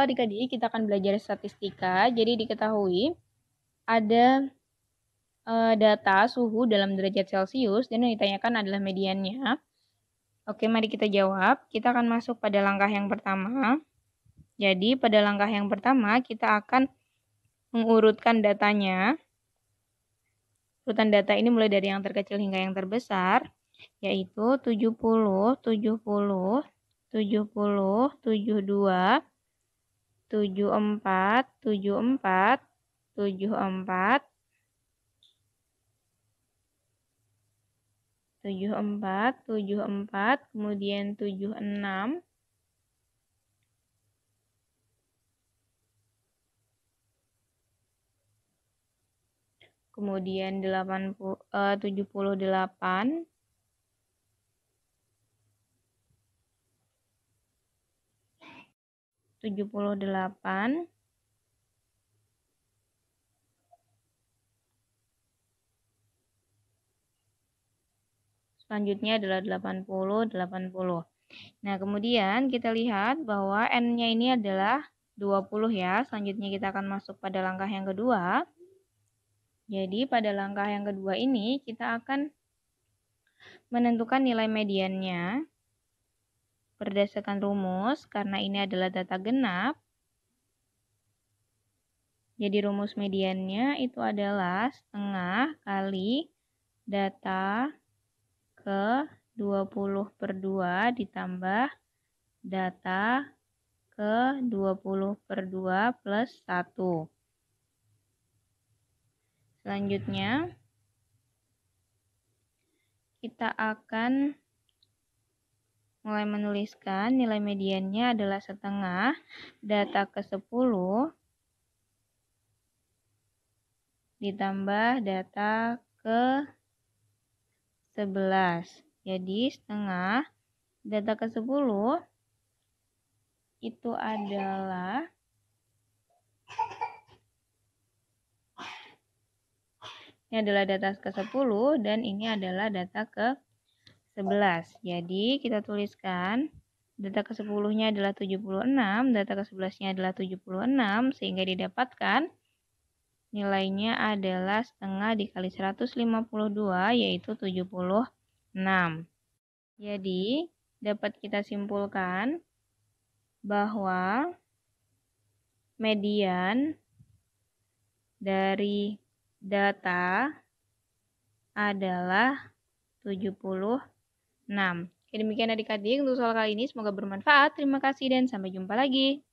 Halo adik-adik, kita akan belajar statistika. Jadi diketahui ada e, data suhu dalam derajat Celcius dan yang ditanyakan adalah mediannya. Oke, mari kita jawab. Kita akan masuk pada langkah yang pertama. Jadi pada langkah yang pertama kita akan mengurutkan datanya. Urutan data ini mulai dari yang terkecil hingga yang terbesar, yaitu 70, 70, 70, 72, tujuh empat tujuh empat tujuh empat tujuh empat tujuh empat kemudian tujuh enam kemudian 80, puluh 78 eh, 78 Selanjutnya adalah 80, 80. Nah, kemudian kita lihat bahwa N-nya ini adalah 20 ya. Selanjutnya kita akan masuk pada langkah yang kedua. Jadi, pada langkah yang kedua ini kita akan menentukan nilai mediannya berdasarkan rumus karena ini adalah data genap. Jadi rumus mediannya itu adalah setengah kali data ke 20 per 2 ditambah data ke 20 per 2 plus 1. Selanjutnya, kita akan mulai menuliskan nilai mediannya adalah setengah data ke 10 ditambah data ke 11 jadi setengah data ke 10 itu adalah ini adalah data ke 10 dan ini adalah data ke 11. Jadi kita tuliskan data ke-10-nya adalah 76, data ke-11-nya adalah 76, sehingga didapatkan nilainya adalah setengah dikali 152, yaitu 76. Jadi, dapat kita simpulkan bahwa median dari data adalah 76. 6. Ya, demikian adik-adik untuk soal kali ini, semoga bermanfaat. Terima kasih dan sampai jumpa lagi.